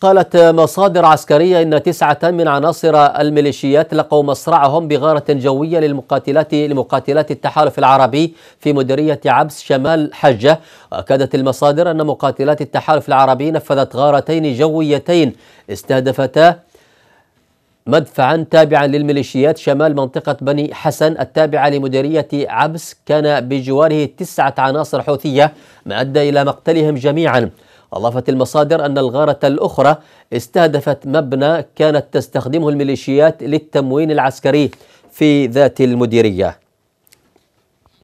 قالت مصادر عسكرية إن تسعة من عناصر الميليشيات لقوا مصرعهم بغارة جوية للمقاتلات لمقاتلات التحالف العربي في مديرية عبس شمال حجة أكدت المصادر أن مقاتلات التحالف العربي نفذت غارتين جويتين استهدفتا مدفعا تابعا للميليشيات شمال منطقة بني حسن التابعة لمديرية عبس كان بجواره تسعة عناصر حوثية ما أدى إلى مقتلهم جميعا أضافت المصادر أن الغارة الأخرى استهدفت مبنى كانت تستخدمه الميليشيات للتموين العسكري في ذات المديريه